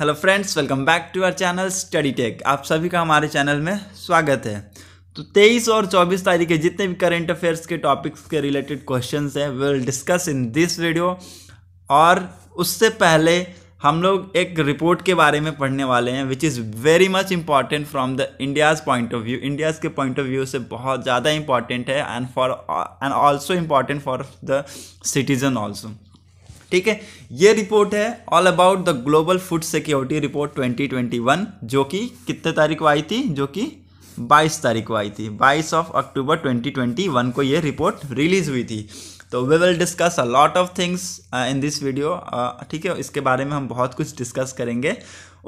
Hello friends welcome back to our channel study tech आप सभी का हमारे चैनल में स्वागत है तो 23 और 24 तारीख के जितने भी करंट अफेयर्स के टॉपिक्स के रिलेटेड क्वेश्चंस हैं we will discuss in this video और उससे पहले हम लोग एक रिपोर्ट के बारे में पढ़ने वाले हैं which is very much important from the India's point of view India's के पॉइंट ऑफ व्यू से बहुत ज़्यादा इंपॉर्टेंट है and for and also important for the citizen also ठीक है ये रिपोर्ट है all about the global food security report 2021 जो कि कितने तारीख को आई थी जो कि 22 तारीख को आई थी 22 ऑफ अक्टूबर 2021 को ये रिपोर्ट रिलीज हुई थी तो we will discuss a lot of things in this video ठीक है इसके बारे में हम बहुत कुछ डिस्कस करेंगे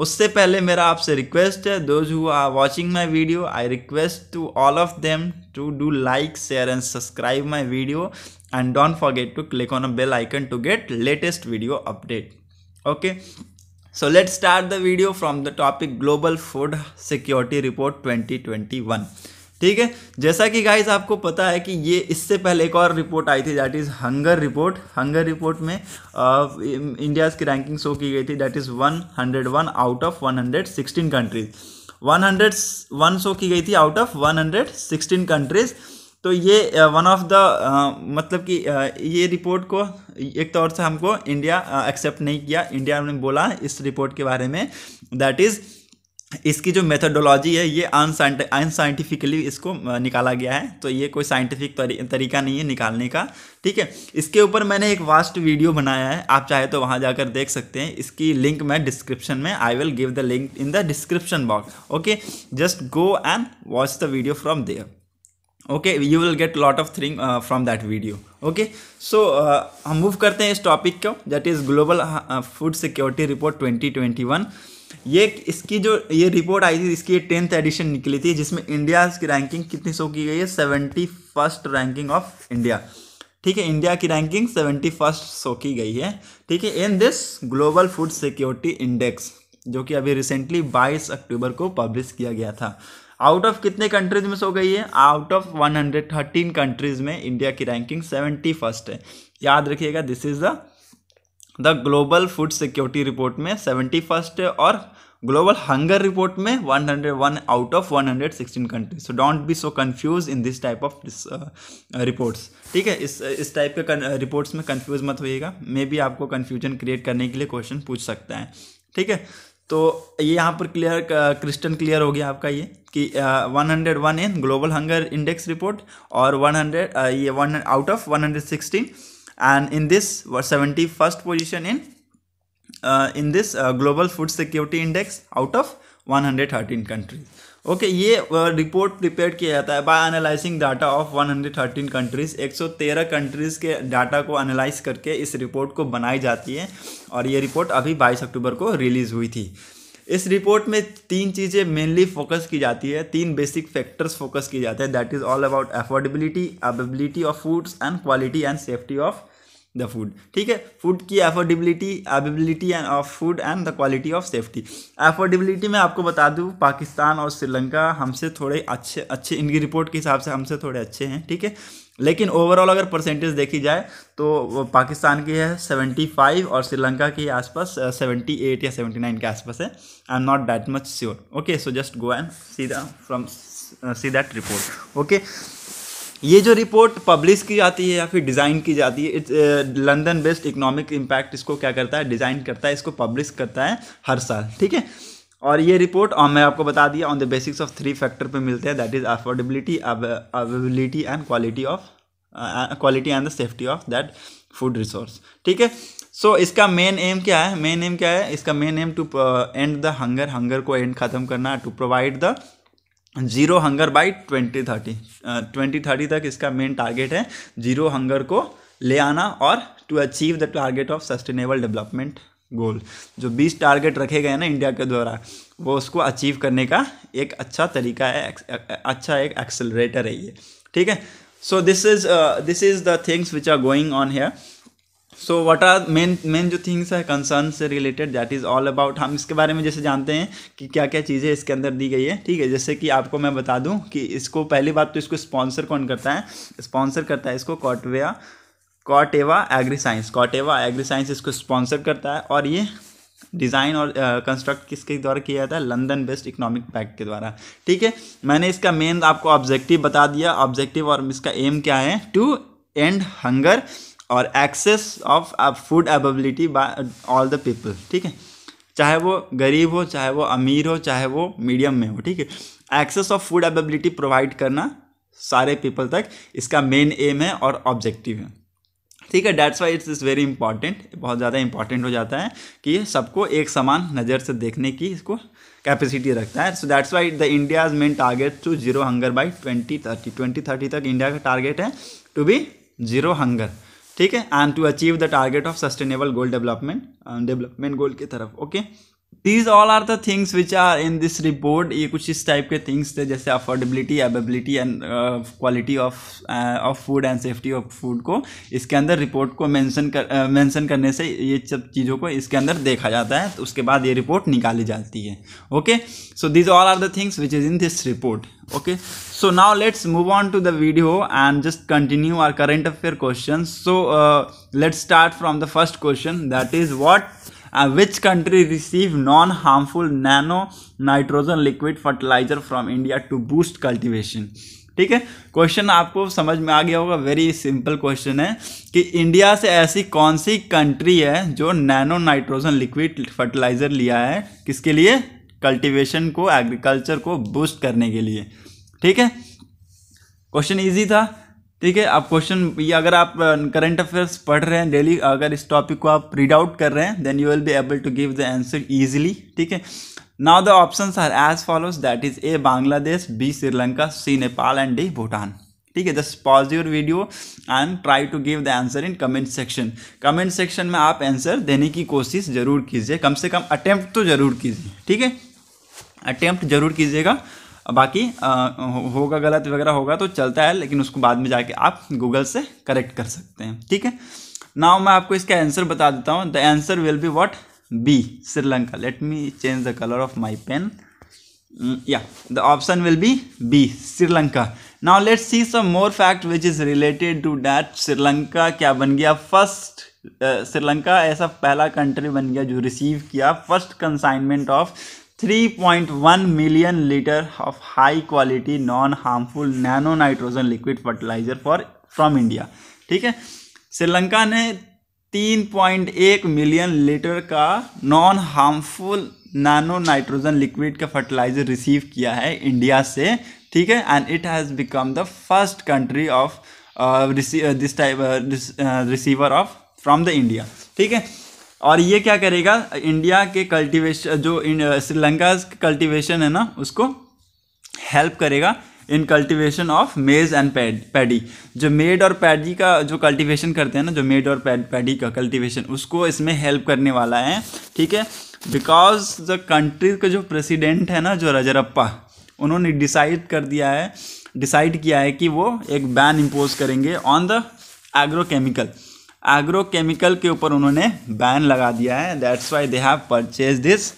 उससे पहले मेरा आपसे रिक्वेस्ट है those who are watching my video I request to all of them to do like share and subscribe my video and don't forget to click on a bell icon to get latest video update okay start the video from the topic global food security report twenty twenty one ठीक है जैसा कि guys आपको पता है कि ये इससे पहले एक और रिपोर्ट आई थी that is hunger report hunger report में इंडियाज़ uh, की रैंकिंग शो की गई थी that is one hundred one out of one hundred sixteen countries one hundred one show की गई थी out of one hundred sixteen countries तो ये वन ऑफ द मतलब कि uh, ये रिपोर्ट को एक तौर से हमको इंडिया एक्सेप्ट uh, नहीं किया इंडिया ने बोला इस रिपोर्ट के बारे में दैट इज़ इसकी जो मेथडोलॉजी है ये अनसाइंटिफिकली इसको निकाला गया है तो ये कोई साइंटिफिक तरीका नहीं है निकालने का ठीक है इसके ऊपर मैंने एक वास्ट वीडियो बनाया है आप चाहे तो वहाँ जाकर देख सकते हैं इसकी लिंक मैं डिस्क्रिप्शन में I will give the link in the description box okay just go and watch the video from there okay you will get lot of thing from that video okay so हम move करते हैं इस topic को that is global food security report twenty twenty one ये इसकी जो ये report आई थी इसकी टेंथ एडिशन निकली थी जिसमें इंडिया की रैंकिंग कितनी सो की गई है seventy first ranking of India ठीक है इंडिया की रैंकिंग सेवेंटी फर्स्ट सो की गई है ठीक है in this global food security index जो कि अभी रिसेंटली 22 अक्टूबर को पब्लिश किया गया था आउट ऑफ कितने कंट्रीज में सो गई है आउट ऑफ 113 कंट्रीज में इंडिया की रैंकिंग सेवेंटी फर्स्ट है याद रखिएगा this is the the global food security report में सेवेंटी फर्स्ट और ग्लोबल हंगर रिपोर्ट में 101 out of 116 country so don't be so confuse in this type of reports ठीक है इस इस टाइप के रिपोर्ट्स uh, में कंफ्यूज मत होइएगा मे बी आपको कन्फ्यूजन क्रिएट करने के लिए क्वेश्चन पूछ सकता है ठीक है तो ये यहाँ पर क्लियर क्रिस्टन क्लियर हो गया आपका ये कि uh, one hundred one in global hunger index report और वन हंड्रेड uh, ये one out of one hundred sixteen and in this was 71st position in uh, in this uh, global food security index out of 113 countries okay okay, ये रिपोर्ट uh, prepare किया जाता है by analysing data of 113 countries 113 countries के data को analyse करके इस report को बनाई जाती है और ये रिपोर्ट अभी 22 अक्टूबर को रिलीज़ हुई थी इस रिपोर्ट में तीन चीज़ें मेनली फोकस की जाती है तीन बेसिक फैक्टर्स फोकस किए जाते हैं that is all about affordability availability of foods and quality and safety of the food ठीक है फूड की affordability availability and of food and the quality of safety affordability में आपको बता दूँ पाकिस्तान और श्रीलंका हमसे थोड़े अच्छे अच्छे इनकी रिपोर्ट के हिसाब से हमसे थोड़े अच्छे हैं ठीक है लेकिन ओवरऑल अगर परसेंटेज देखी जाए तो पाकिस्तान की है सेवेंटी फाइव और श्रीलंका के आसपास सेवेंटी एट या सेवेंटी नाइन के आसपास है I am not that much sure okay so just go and see the from see that report okay ये जो रिपोर्ट पब्लिश की जाती है या फिर डिज़ाइन की जाती है it's London based economic impact इसको क्या करता है डिज़ाइन करता है इसको पब्लिश करता है हर साल ठीक है और ये रिपोर्ट और मैं आपको बता दिया on the basics of three factor पे मिलते हैं that is affordability availability and quality of quality and the safety of that food resource ठीक है सो so, इसका मेन एम क्या है मेन एम क्या है इसका main aim to end the hunger hunger को एंड ख़त्म करना to provide the zero hunger by twenty thirty twenty thirty तक इसका मेन टारगेट है जीरो हंगर को ले आना और to achieve the target of sustainable development goal जो बीस टारगेट रखे गए हैं ना इंडिया के द्वारा वो उसको अचीव करने का एक अच्छा तरीका है अच्छा एक एक्सेलरेटर है ये ठीक है so this is this is the things which are going on here so what are main main जो थिंग्स है कंसर्न से related that is all about हम इसके बारे में जैसे जानते हैं कि क्या क्या चीज़ें इसके अंदर दी गई है ठीक है जैसे कि आपको मैं बता दूं कि इसको पहली बात तो इसको स्पॉन्सर कौन करता है स्पॉन्सर करता है इसको Corteva Corteva agri science Corteva agri science इसको स्पॉन्सर करता है और ये डिज़ाइन और कंस्ट्रक्ट uh, किसके द्वारा किया जाता है लंदन बेस्ड इकोनॉमिक पैक्ट के द्वारा ठीक है मैंने इसका मेन आपको ऑब्जेक्टिव बता दिया ऑब्जेक्टिव और इसका एम क्या है टू एंड हंगर और access of food ability by all the people ठीक है चाहे वो गरीब हो चाहे वो अमीर हो चाहे वो मीडियम में हो ठीक है access of food ability provide करना सारे पीपल तक इसका मेन एम है और ऑब्जेक्टिव है ठीक है that's why it's is very important बहुत ज़्यादा इंपॉर्टेंट हो जाता है कि ये सबको एक समान नज़र से देखने की इसको कैपेसिटी रखता है so that's why the India's main target to zero hunger by twenty thirty twenty thirty तक इंडिया का टारगेट है टू बी जीरो हंगर ठीक है and to achieve the target of sustainable goal development development goal की तरफ okay okay? These all are the things which are in this report ये कुछ इस टाइप के थिंग्स थे जैसे affordability availability and quality of of food and safety of food को इसके अंदर रिपोर्ट को मैंशन कर मेंशन uh, करने से ये सब चीज़ों को इसके अंदर देखा जाता है तो उसके बाद ये रिपोर्ट निकाली जाती है okay so these all are the things which is in this report okay so now let's move on to the video and just continue our current affair question so let's start from the first question that is what which country receive non non nano nitrogen liquid fertiliser from India to boost cultivation ठीक है question आपको समझ में आ गया होगा very simple question है कि India से ऐसी कौन सी कंट्री है जो नैनो नाइट्रोजन लिक्विड फर्टिलाइज़र लिया है किसके लिए कल्टीवेशन को एग्रीकल्चर को बूस्ट करने के लिए ठीक है क्वेश्चन इजी था ठीक है आप क्वेश्चन ये अगर आप करंट अफेयर्स पढ़ रहे हैं डेली अगर इस टॉपिक को आप रीड आउट कर रहे हैं then you will be able to give the answer easily ठीक है now the option are as follows that is A Bangladesh B Sri Lanka C Nepal and D Bhutan ठीक है just pause your video and try to give the answer in comment section comment section में आप answer देने की कोशिश जरूर कीजिए कम से कम अटैम्प्ट तो जरूर कीजिए ठीक है अटैम्प्ट जरूर कीजिएगा बाकी होगा गलत वगैरह होगा तो चलता है लेकिन उसको बाद में जाके आप गूगल से करेक्ट कर सकते हैं ठीक है नाउ मैं आपको इसका आंसर बता देता हूँ the answer will be what B Sri Lanka let me change the colour of my pen या the option will be B Sri Lanka now let see some more fact which is related to that Sri Lanka क्या बन गया first Sri Lanka ऐसा पहला country बन गया जो receive किया first consignment of 3.1 million litre of high quality non harmful nano nitrogen liquid fertiliser for from India ठीक है श्रीलंका ने 3.1 मिलियन लीटर का non harmful nano nitrogen liquid का फर्टिलाइजर रिसीव किया है इंडिया से ठीक है and it has become the first country of this type receiver of from the India ठीक है और ये क्या करेगा इंडिया के कल्टीवेशन जो श्रीलंका कल्टीवेशन है ना उसको हेल्प करेगा in cultivation of maize and paddy जो मेड और पैडी का जो कल्टीवेशन करते हैं ना जो मेड और पैडी का कल्टीवेशन उसको इसमें हेल्प करने वाला है ठीक है बिकॉज द कंट्री का जो प्रेसिडेंट है ना जो रजरप्पा उन्होंने डिसाइड कर दिया है डिसाइड किया है कि वो एक बैन इम्पोज करेंगे on the agrochemical agro chemical के ऊपर उन्होंने बैन लगा दिया है that's why they have purchase this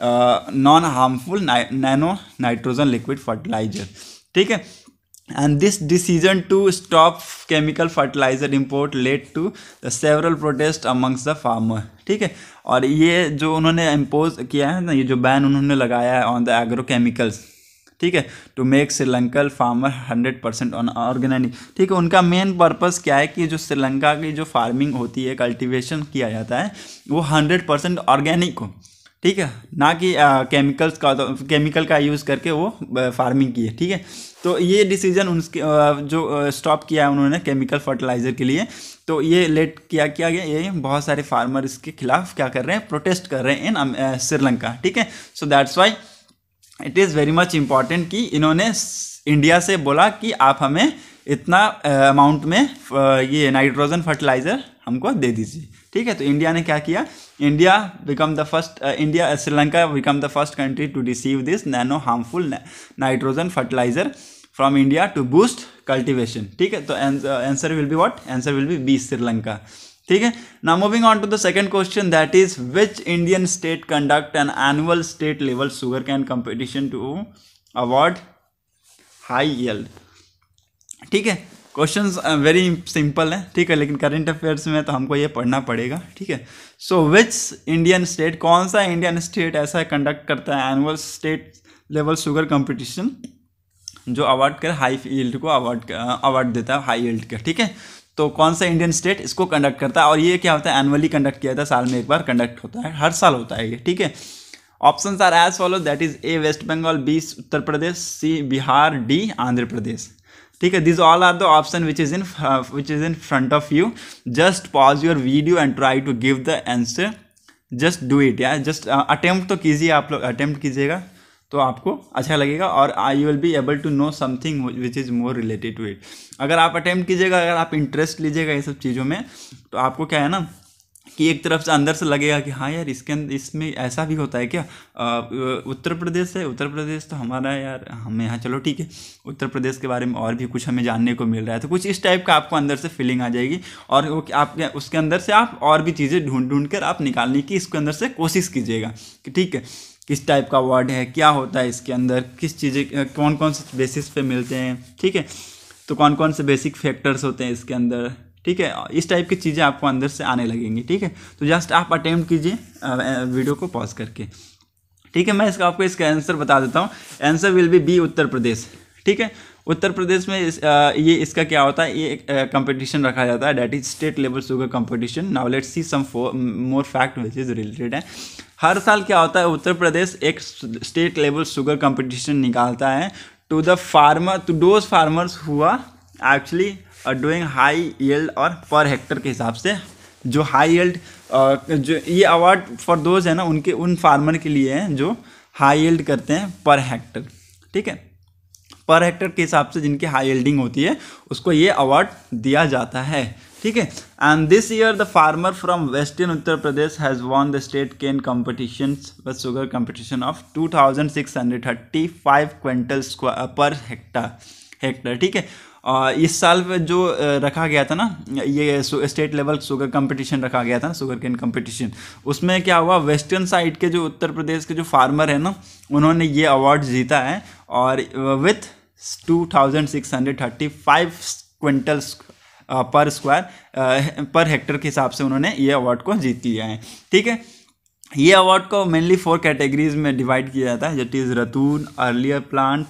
non harmful nano nitrogen liquid fertiliser ठीक है this decision to stop chemical fertiliser import led to the several protest amongst the farmer ठीक है और ये जो उन्होंने इम्पोज किया है ना ये जो बैन उन्होंने लगाया है ऑन द एग्रो केमिकल्स ठीक है to make Sri Lankan farmer hundred percent on organic ठीक है उनका मेन पर्पज़ क्या है कि जो श्रीलंका की जो फार्मिंग होती है कल्टिवेशन किया जाता है वो हंड्रेड परसेंट ऑर्गेनिक हो ठीक है ना कि केमिकल्स का केमिकल तो, का यूज़ करके वो फार्मिंग की है ठीक है तो ये डिसीजन उनके जो स्टॉप किया है उन्होंने केमिकल फर्टिलाइज़र के लिए तो ये लेट किया किया गया ये बहुत सारे फार्मर इसके खिलाफ क्या कर रहे हैं प्रोटेस्ट कर रहे हैं इन श्रीलंका ठीक है so that's why it is very much important कि इन्होंने इंडिया से बोला कि आप हमें इतना अमाउंट में ये नाइट्रोजन फर्टिलाइज़र हमको दे दीजिए ठीक है तो इंडिया ने क्या किया India become the first India Sri Lanka become the first country to receive this nano harmful nitrogen fertiliser from India to boost cultivation ठीक है तो answer will be what answer will be B Sri Lanka ठीक है ना moving on to the second question that is which Indian state conduct an annual state level sugar cane competition to award high yield ठीक है question very simple है ठीक है लेकिन current affairs में तो हमको ये पढ़ना पड़ेगा ठीक है सो विच इंडियन स्टेट कौन सा इंडियन स्टेट ऐसा कंडक्ट करता है annual state level sugar competition जो अवार्ड कर हाई यील्ड को अवार्ड अवार्ड uh, देता है हाई यील्ड का ठीक है तो कौन सा इंडियन स्टेट इसको कंडक्ट करता है और ये क्या होता है एनुअली कंडक्ट किया जाता है साल में एक बार कंडक्ट होता है हर साल होता है ये ठीक है option are as follow that is A West Bengal B Uttar Pradesh C Bihar D Andhra Pradesh ठीक है this all are the option which is in which is in front of you just pause your video and try to give the answer just do it या just attempt तो कीजिए आप लोग attempt कीजिएगा तो आपको अच्छा लगेगा और I will be able to know something which is more related to it अगर आप अटैम्प्ट कीजिएगा अगर आप इंटरेस्ट लीजिएगा ये सब चीज़ों में तो आपको क्या है ना कि एक तरफ से अंदर से लगेगा कि हाँ यार इसके अंदर इसमें ऐसा भी होता है क्या उत्तर प्रदेश है उत्तर प्रदेश तो हमारा यार हम यहाँ चलो ठीक है उत्तर प्रदेश के बारे में और भी कुछ हमें जानने को मिल रहा है तो कुछ इस टाइप का आपको अंदर से फीलिंग आ जाएगी और वो आपके उसके अंदर से आप और भी चीज़ें ढूंढ ढूंढ कर आप निकालने की इसके अंदर से कोशिश कीजिएगा कि ठीक है किस टाइप का वर्ड है क्या होता है इसके अंदर किस चीज़ें कौन कौन से बेसिस पे मिलते हैं ठीक है तो कौन कौन से बेसिक फैक्टर्स होते हैं इसके अंदर ठीक है इस टाइप की चीज़ें आपको अंदर से आने लगेंगी ठीक है तो जस्ट आप अटैम्प्ट कीजिए वीडियो को पॉज करके ठीक है मैं इसका आपको इसका आंसर बता देता हूँ answer will be B Uttar Pradesh ठीक है उत्तर प्रदेश में इस, आ, ये इसका क्या होता है ये एक कंपटीशन रखा जाता है that is state level sugar competition now let see some more fact which is related है हर साल क्या होता है उत्तर प्रदेश एक स्टेट लेवल शुगर कंपटीशन निकालता है to the farmer to those farmers हुआ एक्चुअली डूइंग हाई येल्ड और पर हेक्टर के हिसाब से जो हाई येल्ड uh, जो ये अवार्ड फॉर दोज है ना उनके उन फार्मर के लिए हैं जो हाई येल्ड करते हैं पर हेक्टर ठीक है पर हेक्टर के हिसाब से जिनकी हाई येल्डिंग होती है उसको ये अवार्ड दिया जाता है ठीक है and this year the farmer from western Uttar Pradesh has won the state cane competition व sugar competition of two thousand six hundred thirty five quintal per hectare hectare ठीक है और uh, इस साल जो uh, रखा गया था ना ये स्टेट लेवल शुगर कंपटीशन रखा गया था ना शुगर केन कंपटीशन उसमें क्या हुआ वेस्टर्न साइड के जो उत्तर प्रदेश के जो फार्मर हैं ना उन्होंने ये अवार्ड जीता है और with two thousand six hundred thirty five quintals per square per hectare के हिसाब से उन्होंने ये अवार्ड को जीत लिया है ठीक है ये अवार्ड को मेनली फोर कैटेगरीज में डिवाइड किया जाता है that is ratoon earlier plant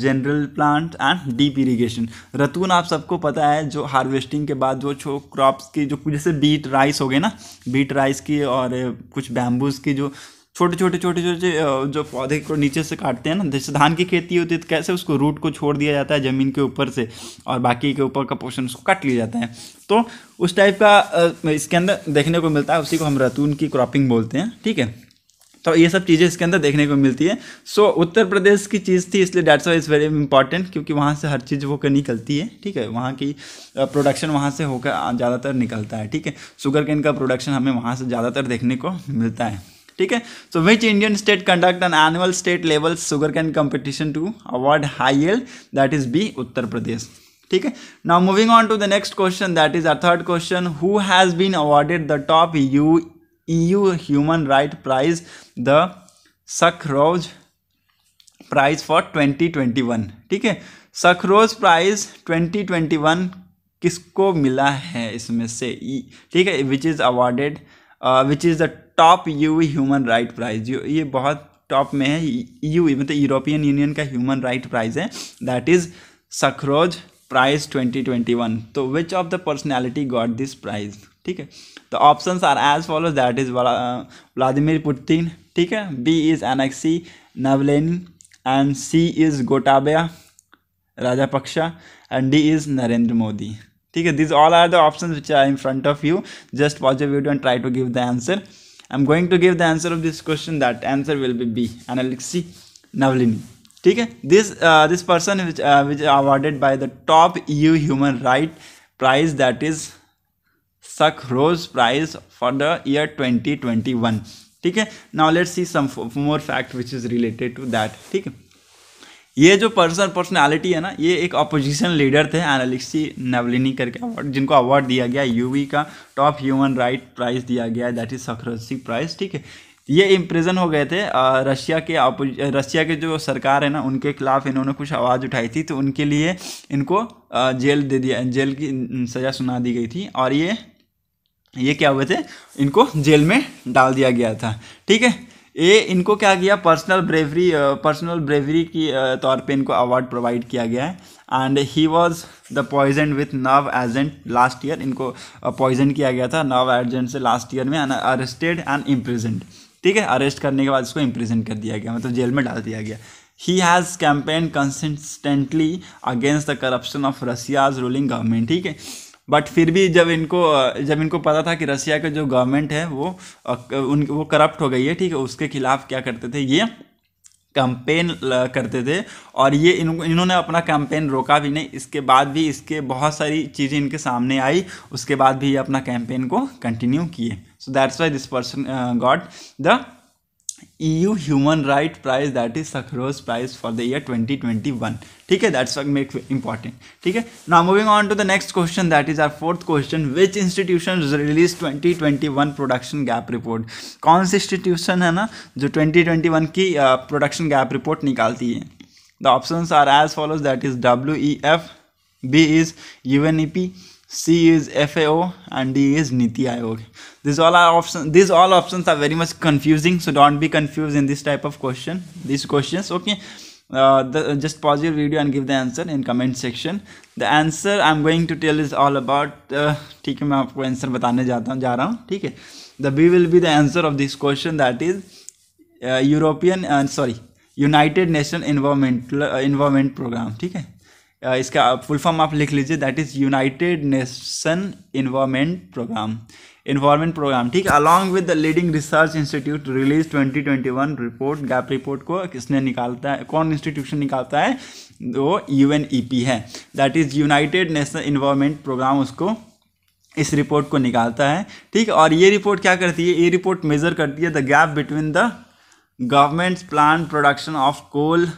general plant and deep irrigation ratoon आप सबको पता है जो हार्वेस्टिंग के बाद जो छो क्रॉप्स की जो जैसे बीट राइस हो गए ना बीट राइस की और कुछ बैम्बूज की जो छोटे छोटे छोटे छोटे जो पौधे को नीचे से काटते हैं ना जैसे धान की खेती होती है तो कैसे उसको रूट को छोड़ दिया जाता है ज़मीन के ऊपर से और बाकी के ऊपर का पोर्शन उसको काट लिया जाता है तो उस टाइप का इसके अंदर देखने को मिलता है उसी को हम रतून की क्रॉपिंग बोलते हैं ठीक है तो ये सब चीज़ें इसके अंदर देखने को मिलती है सो so, उत्तर प्रदेश की चीज़ थी इसलिए that's why is very important क्योंकि वहाँ से हर चीज़ होकर निकलती है ठीक है वहाँ की प्रोडक्शन वहाँ से होकर ज़्यादातर निकलता है ठीक है शुगर केन का प्रोडक्शन हमें वहाँ से ज़्यादातर देखने को मिलता है ठीक है so which Indian state conduct an annual state level sugar cane competition to award high yield that is B Uttar Pradesh ठीक है now moving on to the next question that is a third question who has been awarded the top EU human right prize the Sakharov prize for 2021 ठीक है सखरोज prize 2021 किसको मिला है इसमें से e, ठीक है which is awarded which is the top EU human right prize ये बहुत टॉप में है यू e मतलब यूरोपियन यूनियन का ह्यूमन राइट प्राइज है दैट इज सखरोज प्राइज 2021 तो which of the personality got this prize ठीक है तो option are as follow that is Vladimir Putin ठीक है B is Alexei Navalny and C is Gotabaya Rajapaksa and D is Narendra Modi ठीक है these all are the option which are in front of you just watch a video and try to give the answer I'm going to give the answer of this question that answer will be B and Alexei Navalny this uh, this person which uh, which awarded by the top EU human right prize that is suck prize for the year 2021 okay now let's see some more fact which is related to that okay ये जो person personality है ना ये एक opposition leader थे एनालिक्सी नेवलिनी करके award जिनको award दिया गया यूवी का टॉप ह्यूमन राइट प्राइज दिया गया दैट इज सखरोसी प्राइज ठीक है ये इम्प्रेजन हो गए थे रशिया के रशिया के जो सरकार है ना उनके खिलाफ इन्होंने कुछ आवाज़ उठाई थी तो उनके लिए इनको जेल दे दिया जेल की सज़ा सुना दी गई थी और ये ये क्या हुए थे इनको जेल में डाल दिया गया था ठीक है ये इनको क्या किया पर्सनल ब्रेवरी पर्सनल ब्रेवरी की तौर पे इनको अवार्ड प्रोवाइड किया गया है and he was the poison with nerve agent last year इनको पॉइजन किया गया था नव एजेंट से लास्ट ईयर में एंड अरेस्टेड एंड इम्प्रेजेंट ठीक है अरेस्ट करने के बाद इसको इम्प्रेजेंट कर दिया गया मतलब जेल में डाल दिया गया he has campaign consistently against the corruption of Russia's ruling government ठीक है बट फिर भी जब इनको जब इनको पता था कि रसिया का जो गवर्नमेंट है वो उन वो करप्ट हो गई है ठीक है उसके खिलाफ क्या करते थे ये कैंपेन करते थे और ये इन इन्होंने अपना कैंपेन रोका भी नहीं इसके बाद भी इसके बहुत सारी चीज़ें इनके सामने आई उसके बाद भी ये अपना कैंपेन को कंटिन्यू किए so that's why this person got the E U human right prize that is Sakharov prize for the year twenty twenty one ठीक है दैट्स मेक इंपॉर्टेंट ठीक है ना moving on to the next question that is our fourth question which institution release twenty twenty one production gap report कौन सी institution है ना जो ट्वेंटी ट्वेंटी वन की प्रोडक्शन गैप रिपोर्ट निकालती है the option are as follows that is W E F B is U N E P C is F and D is NITI Aayog this all are option this all option are very much confusing so don't be confuse in this type of question this question okay uh, the, uh, just pause your video and give the answer in comment section the answer i'm going to tell is all about uh, ठीक है मैं आपको answer बताने जाता हूँ जा रहा हूँ ठीक है the B will be the answer of this question that is European sorry United Nation environment environment programme ठीक है uh, इसका फुल फॉर्म आप लिख लीजिए that is United Nation environment programme environment programme ठीक है along with the leading research institute release 2021 report gap report को किसने निकालता है कौन इंस्टीट्यूशन निकालता है वो यू e है that is United National environment programme उसको इस रिपोर्ट को निकालता है ठीक और ये रिपोर्ट क्या करती है ये रिपोर्ट मेजर करती है the gap between the governments plan production of coal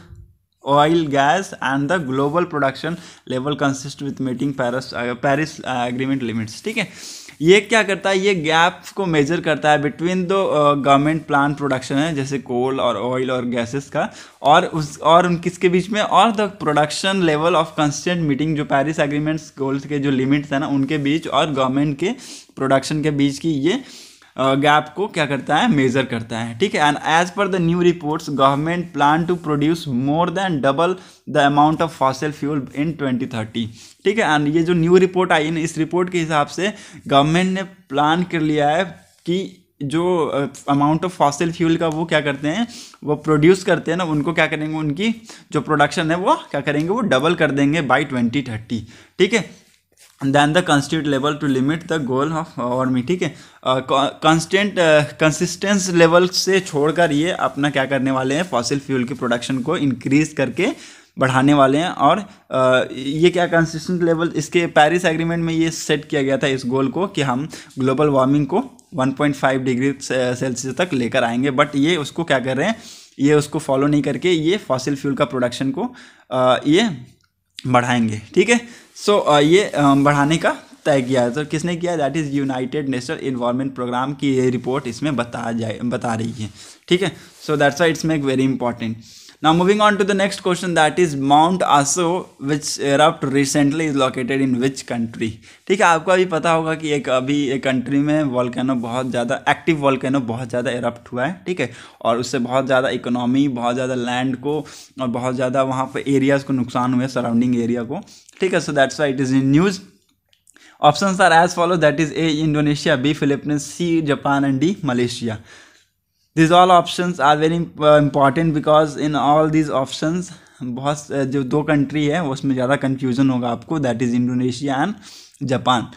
oil gas and the global production level consist with meeting Paris Paris agreement limits ठीक है ये क्या करता है ये गैप को मेजर करता है बिटवीन दो गवर्नमेंट प्लान प्रोडक्शन है जैसे कोल और ऑयल और गैसेस का और उस और उन किसके बीच में और the production level of constant meeting जो पेरिस एग्रीमेंट्स गोल्स के जो लिमिट्स हैं ना उनके बीच और गवर्नमेंट के प्रोडक्शन के बीच की ये गैप को क्या करता है मेजर करता है ठीक है and as per the new reports government plan to produce more than double the amount of fossil fuel in 2030 ठीक है एंड ये जो न्यू रिपोर्ट आई है इस रिपोर्ट के हिसाब से गवर्नमेंट ने प्लान कर लिया है कि जो अमाउंट ऑफ फॉसिल फ्यूल का वो क्या करते हैं वो प्रोड्यूस करते हैं ना उनको क्या करेंगे उनकी जो प्रोडक्शन है वो क्या करेंगे वो डबल कर देंगे बाई ट्वेंटी थर्टी ठीक है then the constitute level to limit the goal of army ठीक है कंस्टेंट कंसिस्टेंस लेवल से छोड़कर ये अपना क्या करने वाले हैं फॉसिल फ्यूल की प्रोडक्शन को इंक्रीज करके बढ़ाने वाले हैं और आ, uh, ये क्या कंसिस्टेंट लेवल इसके पेरिस एग्रीमेंट में ये सेट किया गया था इस गोल को कि हम ग्लोबल वार्मिंग को 1.5 डिग्री सेल्सियस तक लेकर आएंगे बट ये उसको क्या कर रहे हैं ये उसको फॉलो नहीं करके ये फॉसिल फ्यूल का प्रोडक्शन को आ, uh, ये बढ़ाएंगे ठीक है सो ये बढ़ाने का तय किया है तो किसने किया that is United National environment programme की ये रिपोर्ट इसमें बता जाए बता रही है ठीक है so that's why it's make very important Now moving on to the next question that is Mount Aso which erupt recently is located in which country? ठीक है आपको अभी पता होगा कि एक अभी एक कंट्री में वॉल्केनो बहुत ज़्यादा एक्टिव वॉल्केनो बहुत ज़्यादा एरप्ट हुआ है ठीक है और उससे बहुत ज़्यादा इकोनॉमी बहुत ज़्यादा लैंड को और बहुत ज़्यादा वहाँ पर एरियाज़ को नुकसान हुए सराउंडिंग एरिया को ठीक है so that's why it is in news option are as follow that is A Indonesia B Philippines C Japan and D Malaysia these all option are very important because in all these option बहुत uh, जो दो country है उसमें ज़्यादा confusion होगा आपको that is Indonesia and Japan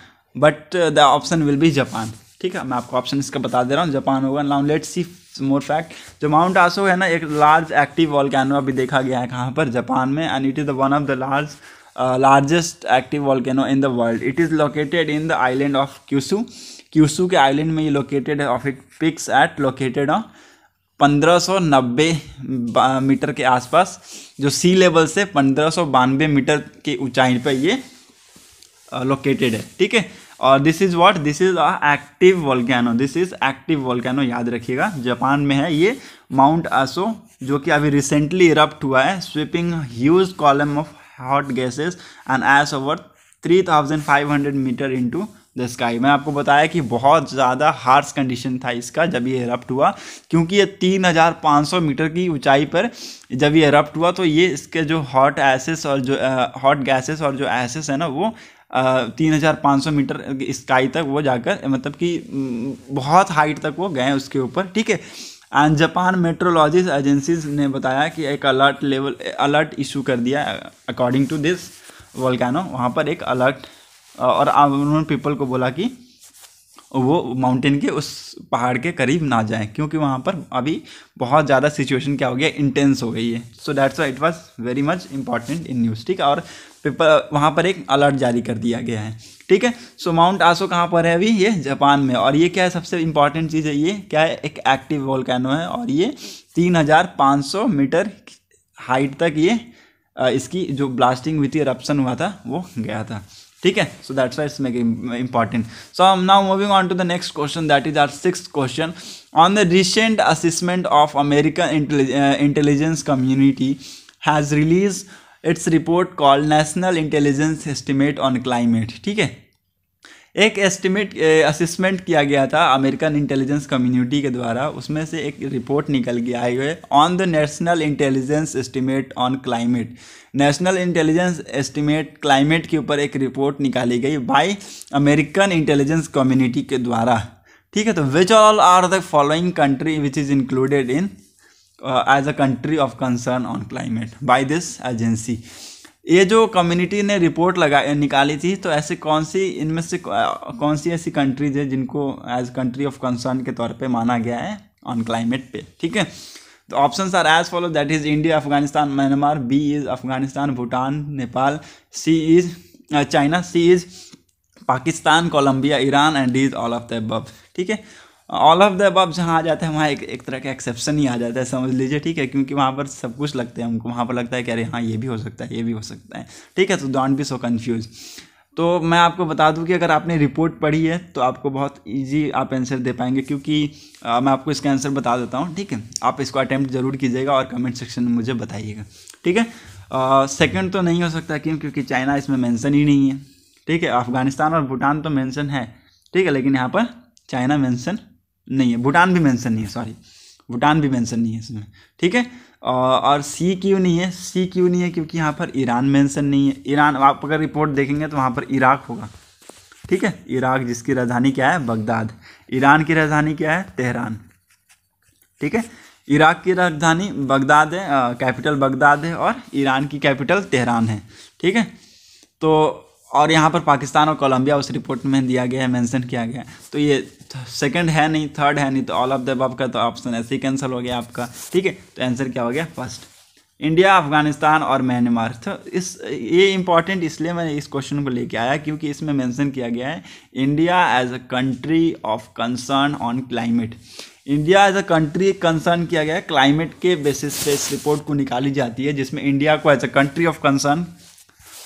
but the option will be Japan ठीक है मैं आपको ऑप्शन इसका बता दे रहा हूँ जापान होगा now let see more fact जो माउंट आसो है ना एक लार्ज एक्टिव वॉलकैनो अभी देखा गया है कहाँ पर जापान में and it is the one of the large largest active volcano in the world it is located in the island of Kyushu Kyushu के आइलैंड में ये लोकेटेड है of it peaks at located on पंद्रह metre के आसपास जो सी level से पंद्रह मीटर की ऊंचाई पर ये लोकेटेड है ठीक है और this is what this is a active volcano this is active volcano याद रखिएगा जापान में है ये माउंट आसो जो कि अभी रिसेंटली इरप्ट हुआ है sweeping huge column of hot gases and ash over hundred metre into the sky मैंने आपको बताया कि बहुत ज़्यादा हार्श कंडीशन था इसका जब ये एरप्ट हुआ क्योंकि ये 3500 मीटर की ऊंचाई पर जब ये एरप्ट हुआ तो ये इसके जो हॉट एसेस और जो हॉट गैसेस और जो एसेस है ना वो तीन हज़ार पाँच सौ मीटर स्काई तक वो जाकर मतलब कि बहुत हाइट तक वो गए उसके ऊपर ठीक है एंड जापान मेट्रोलॉजी एजेंसीज ने बताया कि एक अलर्ट लेवल अलर्ट इशू कर दिया अकॉर्डिंग टू दिस वॉल्कानो वहाँ पर एक अलर्ट और उन्होंने पीपल को बोला कि वो माउंटेन के उस पहाड़ के करीब ना जाएं क्योंकि वहाँ पर अभी बहुत ज़्यादा सिचुएशन क्या हो गया इंटेंस हो गई है so that's why it was very much important in news ठीक है और पेपर वहाँ पर एक अलर्ट जारी कर दिया गया है ठीक है सो माउंट आसो कहाँ पर है अभी ये जापान में और ये क्या है सबसे इंपॉर्टेंट चीज़ है ये क्या है एक एक्टिव वॉलकैनो है और ये तीन मीटर हाइट तक ये इसकी जो ब्लास्टिंग विथ रप्सन हुआ था वो गया था ठीक है so that's why it's making important so i'm um, now moving on to the next question that is our sixth question on the recent assessment of american uh, intelligence community has released its report called national intelligence estimate on climate ठीक है एक estimate assessment किया गया था American intelligence community के द्वारा उसमें से एक रिपोर्ट निकल गया हुए on the national intelligence estimate on climate national intelligence estimate climate के ऊपर एक रिपोर्ट निकाली गई बाय अमेरिकन इंटेलिजेंस कम्युनिटी के द्वारा ठीक है तो which all are the following country which is included in as a country of concern on climate by this agency ये जो कम्युनिटी ने रिपोर्ट लगा निकाली थी तो ऐसे कौन सी इनमें से कौन सी ऐसी कंट्रीज है जिनको एज कंट्री ऑफ कंसर्न के तौर पे माना गया है ऑन क्लाइमेट पे ठीक है तो option are as follow that is India Afghanistan Myanmar B is Afghanistan Bhutan Nepal C is China C is Pakistan Colombia Iran and is all of the अब ठीक है ऑल ऑफ द अब जहाँ आ जाता है वहाँ एक एक तरह का एक्सेप्शन ही आ जाता है समझ लीजिए ठीक है क्योंकि वहाँ पर सब कुछ लगता है हमको वहाँ पर लगता है कि अरे हाँ ये भी हो सकता है ये भी हो सकता है ठीक है तो डोंट बी सो कन्फ्यूज़ तो मैं आपको बता दूं कि अगर आपने रिपोर्ट पढ़ी है तो आपको बहुत इजी आप आंसर दे पाएंगे क्योंकि आ, मैं आपको इसका आंसर बता देता हूँ ठीक है आप इसको अटैम्प्ट जरूर कीजिएगा और कमेंट सेक्शन में मुझे बताइएगा ठीक है सेकंड तो नहीं हो सकता क्यों क्योंकि चाइना इसमें मेंशन ही नहीं है ठीक है अफगानिस्तान और भूटान तो मैंसन है ठीक है लेकिन यहाँ पर चाइना मैंसन नहीं है भूटान भी मेंशन नहीं है सॉरी भूटान भी मेंशन नहीं है इसमें ठीक है और सी क्यू नहीं है सी क्यू नहीं है क्योंकि यहाँ पर ईरान मेंशन नहीं है ईरान आप अगर रिपोर्ट देखेंगे तो वहाँ पर इराक होगा ठीक है इराक जिसकी राजधानी क्या है बगदाद ईरान की राजधानी क्या है तेहरान ठीक है इराक की राजधानी बगदाद है कैपिटल बगदाद है और ईरान की कैपिटल तेहरान है ठीक है तो और यहाँ पर पाकिस्तान और कोलंबिया उस रिपोर्ट में दिया गया है मेंशन किया गया है तो ये सेकंड है नहीं थर्ड है नहीं तो ऑल ऑफ द अब का तो ऑप्शन ऐसे ही कैंसिल हो गया आपका ठीक है तो आंसर क्या हो गया फर्स्ट इंडिया अफगानिस्तान और म्यांमार तो इस ये इंपॉर्टेंट इसलिए मैंने इस क्वेश्चन को लेके आया क्योंकि इसमें मैंसन किया गया है India as a country of concern on climate India as a country concern किया गया है क्लाइमेट के बेसिस पे इस रिपोर्ट को निकाली जाती है जिसमें इंडिया को as a country of concern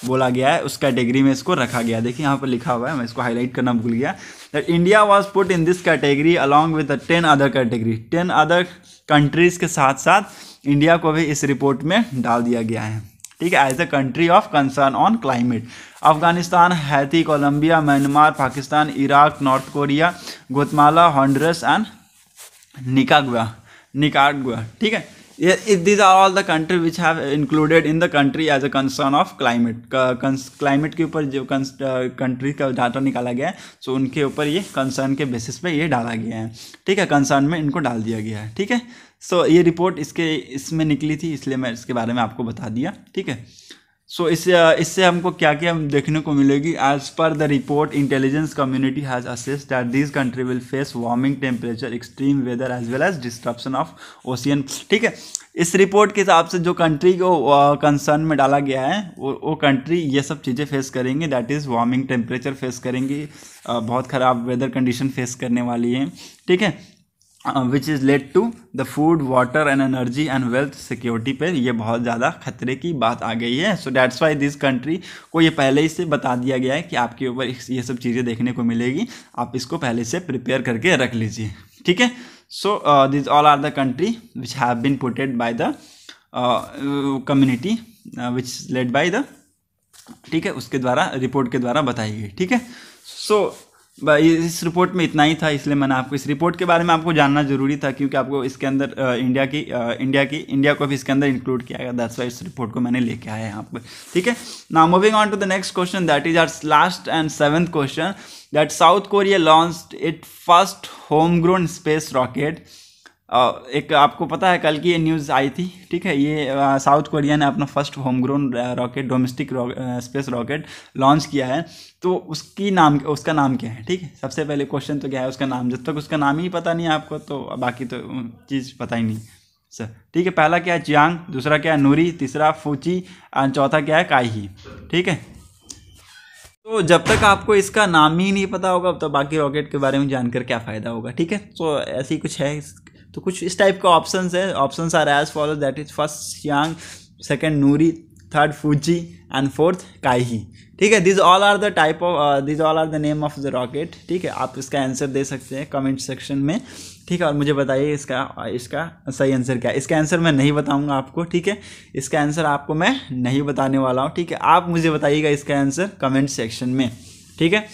बोला गया है उस कैटेगरी में इसको रखा गया देखिए यहाँ पर लिखा हुआ है मैं इसको हाईलाइट करना भूल गया that India was put in this category along with the ten other category ten other countries के साथ साथ इंडिया को भी इस रिपोर्ट में डाल दिया गया है ठीक है as a country of concern on climate Afghanistan Haiti Colombia Myanmar Pakistan Iraq North Korea Guatemala Honduras and Nicaragua Nicaragua ठीक है Yeah, it, these are all the country which have included in the country as a concern of climate climate के ऊपर जो country uh, का data निकाला गया है सो उनके ऊपर ये कंसर्न के बेसिस पे ये डाला गया है ठीक है कंसर्न में इनको डाल दिया गया है ठीक है सो so, ये रिपोर्ट इसके इसमें निकली थी इसलिए मैं इसके बारे में आपको बता दिया ठीक है सो इससे uh, इससे हमको क्या क्या देखने को मिलेगी as per the report intelligence community has assess that this country will face warming temperature extreme weather as well as disruption of ocean ठीक है इस रिपोर्ट के हिसाब से जो कंट्री को कंसर्न uh, में डाला गया है वो वो कंट्री ये सब चीज़ें फेस करेंगे that is warming temperature face करेंगी बहुत ख़राब वेदर कंडीशन फेस करने वाली है ठीक है which is led to the food water and energy and wealth security पर यह बहुत ज़्यादा खतरे की बात आ गई है so that's why this country को ये पहले ही से बता दिया गया है कि आपके ऊपर ये सब चीज़ें देखने को मिलेगी आप इसको पहले से प्रिपेयर करके रख लीजिए ठीक है so these all are the country which have been putted by the community which led by the ठीक है उसके द्वारा रिपोर्ट के द्वारा बताई गई ठीक है सो so, इस रिपोर्ट में इतना ही था इसलिए मैंने आपको इस रिपोर्ट के बारे में आपको जानना जरूरी था क्योंकि आपको इसके अंदर इंडिया की इंडिया की इंडिया को भी इसके अंदर इंक्लूड किया गया दैट्स वाई इस रिपोर्ट को मैंने लेके आया है यहाँ पर ठीक है ना moving on to the next question that is our last and seventh question that South Korea launch it first home grown space rocket एक आपको पता है कल की ये न्यूज़ आई थी ठीक है ये साउथ कोरिया ने अपना first home grown rocket domestic space rocket launch किया है तो उसकी नाम उसका नाम क्या है ठीक है सबसे पहले क्वेश्चन तो क्या है उसका नाम जब तक उसका नाम ही पता नहीं है आपको तो बाकी तो चीज़ पता ही नहीं सर ठीक है पहला क्या है चियांग दूसरा क्या है नूरी तीसरा फूची चौथा क्या है काही ठीक है तो जब तक आपको इसका नाम ही नहीं पता होगा तो बाकी रॉकेट के बारे में जानकर क्या फ़ायदा होगा ठीक है तो ऐसी कुछ है तो कुछ इस टाइप का ऑप्शन है option are as follow that is first Siang second Nuri third Fuji and fourth Kahi ठीक है these all are the type of these all are the name of the rocket ठीक है आप इसका answer दे सकते हैं comment section में ठीक है और मुझे बताइए इसका इसका सही आंसर क्या है इसका आंसर मैं नहीं बताऊंगा आपको ठीक है इसका आंसर आपको मैं नहीं बताने वाला हूँ ठीक है आप मुझे बताइएगा इसका आंसर कमेंट सेक्शन में ठीक है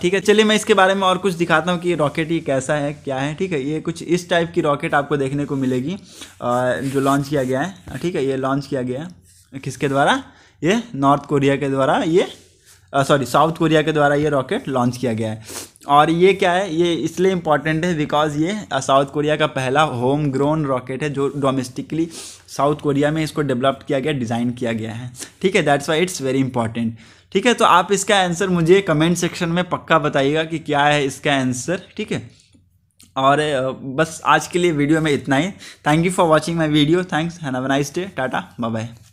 ठीक है चलिए मैं इसके बारे में और कुछ दिखाता हूँ कि रॉकेट ये कैसा है क्या है ठीक है ये कुछ इस टाइप की रॉकेट आपको देखने को मिलेगी जो लॉन्च किया गया है ठीक है ये लॉन्च किया गया है किसके द्वारा ये नॉर्थ कोरिया के द्वारा ये सॉरी साउथ कोरिया के द्वारा ये रॉकेट लॉन्च किया गया है और ये क्या है ये इसलिए इम्पॉर्टेंट है बिकॉज ये साउथ कोरिया का पहला होम ग्रोन रॉकेट है जो डोमेस्टिकली साउथ कोरिया में इसको डेवलप किया गया डिज़ाइन किया गया है ठीक है that's why it's very important ठीक है तो आप इसका आंसर मुझे कमेंट सेक्शन में पक्का बताइएगा कि क्या है इसका आंसर ठीक है और बस आज के लिए वीडियो में इतना ही thank you for watching my video thanks have a nice day tata bye bye